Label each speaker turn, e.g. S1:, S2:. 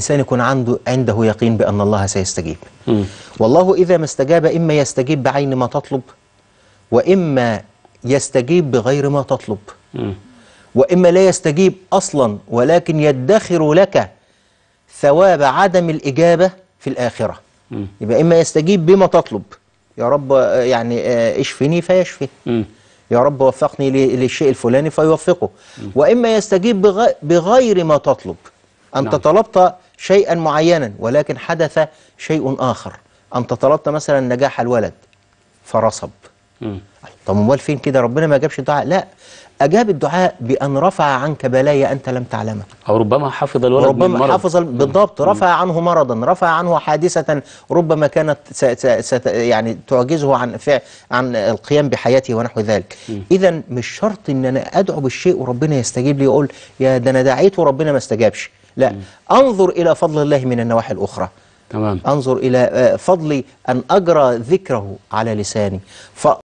S1: الإنسان يكون عنده عنده يقين بأن الله سيستجيب والله إذا ما استجاب إما يستجيب بعين ما تطلب وإما يستجيب بغير ما تطلب وإما لا يستجيب أصلا ولكن يدخر لك ثواب عدم الإجابة في الآخرة يبقى إما يستجيب بما تطلب يا رب آه، يعني آه، اشفني فيشفي يا رب وفقني للشيء الفلاني فيوفقه وإما يستجيب بغير ما تطلب أنت نعم. طلبت شيئا معينا ولكن حدث شيء آخر أنت طلبت مثلا نجاح الولد فرصب طب امال فين كده ربنا ما جابش الدعاء لا أجاب الدعاء بأن رفع عنك بلايا أنت لم تعلمها أو ربما حفظ الولد ربما من مرض. حفظ بالضبط رفع عنه مرضا رفع عنه حادثة ربما كانت ست ست يعني تعجزه عن عن القيام بحياته ونحو ذلك إذا مش شرط إن أنا أدعو بالشيء وربنا يستجيب لي يقول يا ده أنا دعيت وربنا ما استجابش لا مم. أنظر إلى فضل الله من النواحي الأخرى تمام. أنظر إلى آه، فضلي أن أجرى ذكره على لساني ف